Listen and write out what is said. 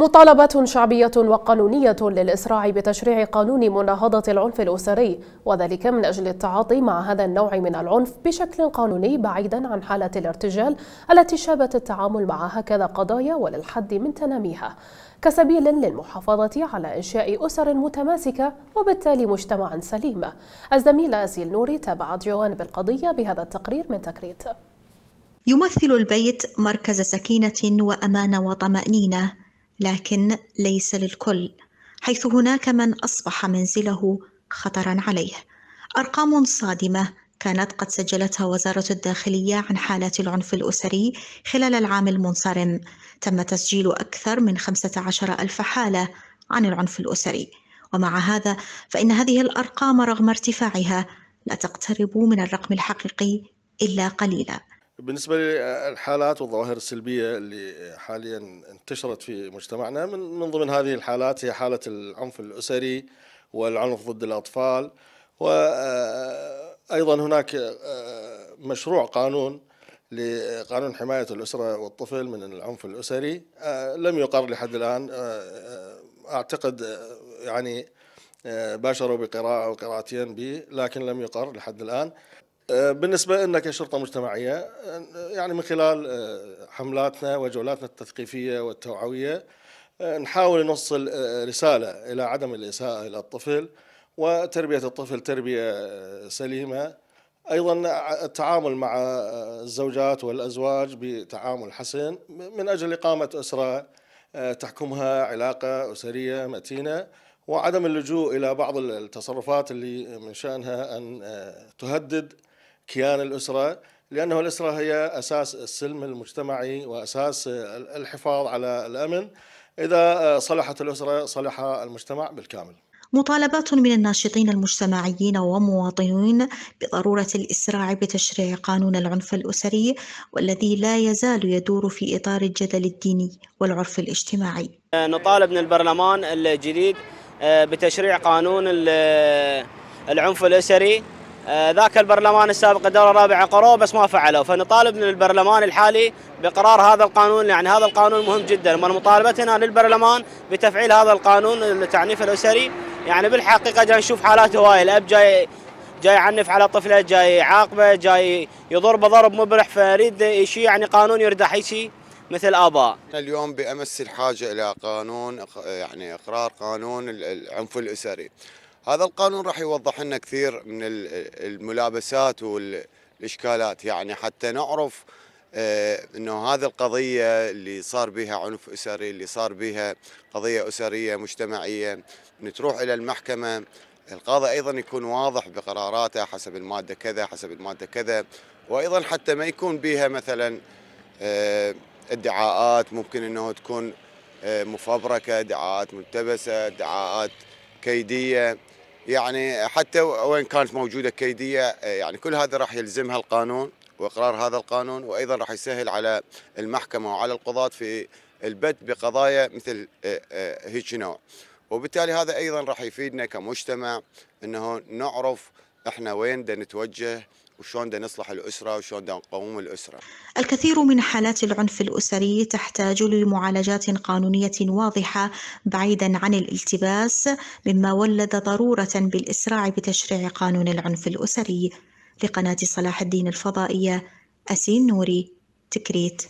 مطالبات شعبية وقانونية للإسراع بتشريع قانون مناهضة العنف الأسري وذلك من أجل التعاطي مع هذا النوع من العنف بشكل قانوني بعيدا عن حالة الارتجال التي شابت التعامل مع هكذا قضايا وللحد من تناميها كسبيل للمحافظة على إنشاء أسر متماسكة وبالتالي مجتمع سليم الزميلة أزيل نوري تابعت جوانب بالقضية بهذا التقرير من تكريت يمثل البيت مركز سكينة وأمان وطمأنينة لكن ليس للكل حيث هناك من اصبح منزله خطرا عليه ارقام صادمه كانت قد سجلتها وزاره الداخليه عن حالات العنف الاسري خلال العام المنصرم تم تسجيل اكثر من 15 الف حاله عن العنف الاسري ومع هذا فان هذه الارقام رغم ارتفاعها لا تقترب من الرقم الحقيقي الا قليلا بالنسبه للحالات والظواهر السلبيه اللي حاليا انتشرت في مجتمعنا من من ضمن هذه الحالات هي حاله العنف الاسري والعنف ضد الاطفال وايضا آه، هناك آه، مشروع قانون لقانون حمايه الاسره والطفل من العنف الاسري آه، لم يقر لحد الان اعتقد يعني باشروا بقراءه او قراءتين به لكن لم يقر لحد الان آه، بالنسبة لنا كشرطة مجتمعية آه، يعني من خلال آه، حملاتنا وجولاتنا التثقيفية والتوعوية نحاول نوصل رسالة إلى عدم الإساءة إلى الطفل وتربية الطفل تربية سليمة أيضا التعامل مع الزوجات والأزواج بتعامل حسن من أجل إقامة أسرة تحكمها علاقة أسرية متينة وعدم اللجوء إلى بعض التصرفات اللي من شأنها أن تهدد كيان الاسره لانه الاسره هي اساس السلم المجتمعي واساس الحفاظ على الامن اذا آه، صلحت الاسره صلح المجتمع بالكامل مطالبات من الناشطين المجتمعيين ومواطنين بضروره الاسراع بتشريع قانون العنف الاسري والذي لا يزال يدور في اطار الجدل الديني والعرف الاجتماعي. آه، نطالب من البرلمان الجديد آه، بتشريع قانون العنف الاسري آه، ذاك البرلمان السابق الدورة الرابعة قروه بس ما فعلوا فنطالب من البرلمان الحالي بقرار هذا القانون يعني هذا القانون مهم جدا من مطالبتنا للبرلمان بتفعيل هذا القانون التعنيف الأسري يعني بالحقيقة جاي نشوف حالات هواية الأب جاي جاي يعنف على طفله جاي يعاقبه جاي يضربه ضرب مبرح فيريد شيء يعني قانون يردح شيء مثل اباء اليوم بامس الحاجه الى قانون يعني اقرار قانون العنف الاسري هذا القانون راح يوضح لنا كثير من الملابسات والاشكالات يعني حتى نعرف آه، انه هذه القضيه اللي صار بها عنف اسري اللي صار بها قضيه اسريه مجتمعيه نتروح الى المحكمه القاضي ايضا يكون واضح بقراراته حسب الماده كذا حسب الماده كذا وايضا حتى ما يكون بها مثلا آه، ادعاءات ممكن انه تكون آه، مفبركه ادعاءات ملتبسه ادعاءات كيديه يعني حتى وين كانت موجوده كيديه آه، يعني كل هذا راح يلزمها القانون واقرار هذا القانون وايضا راح يسهل على المحكمه وعلى القضاه في البت بقضايا مثل آه، آه، هيك نوع وبالتالي هذا ايضا راح يفيدنا كمجتمع انه نعرف احنا وين بدنا نتوجه وشلون بدنا نصلح الأسرة وشلون بدنا نقوم الأسرة الكثير من حالات العنف الأسري تحتاج لمعالجات قانونية واضحة بعيدا عن الالتباس مما ولد ضرورة بالإسراع بتشريع قانون العنف الأسري لقناة صلاح الدين الفضائية أسين نوري تكريت